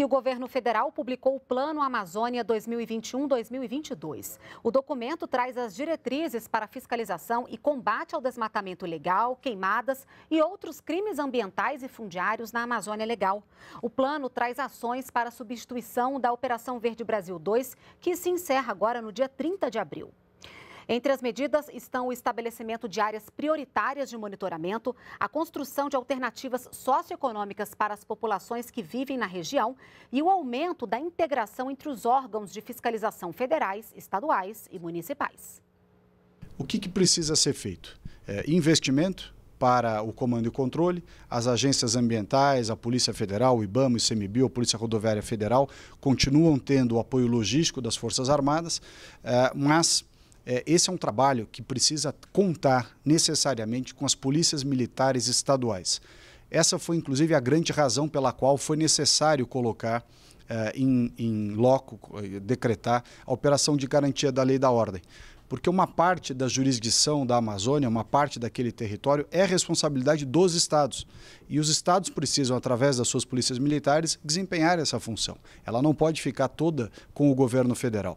E o governo federal publicou o Plano Amazônia 2021-2022. O documento traz as diretrizes para fiscalização e combate ao desmatamento ilegal, queimadas e outros crimes ambientais e fundiários na Amazônia Legal. O plano traz ações para substituição da Operação Verde Brasil 2, que se encerra agora no dia 30 de abril. Entre as medidas estão o estabelecimento de áreas prioritárias de monitoramento, a construção de alternativas socioeconômicas para as populações que vivem na região e o aumento da integração entre os órgãos de fiscalização federais, estaduais e municipais. O que, que precisa ser feito? É, investimento, para o comando e controle, as agências ambientais, a Polícia Federal, o IBAMA, o ICMBio, a Polícia Rodoviária Federal continuam tendo o apoio logístico das Forças Armadas, é, mas é, esse é um trabalho que precisa contar necessariamente com as polícias militares estaduais. Essa foi, inclusive, a grande razão pela qual foi necessário colocar é, em, loco, é, decretar a operação de garantia da lei da ordem. Porque uma parte da jurisdição da Amazônia, uma parte daquele território, é responsabilidade dos estados. E os estados precisam, através das suas polícias militares, desempenhar essa função. Ela não pode ficar toda com o governo federal.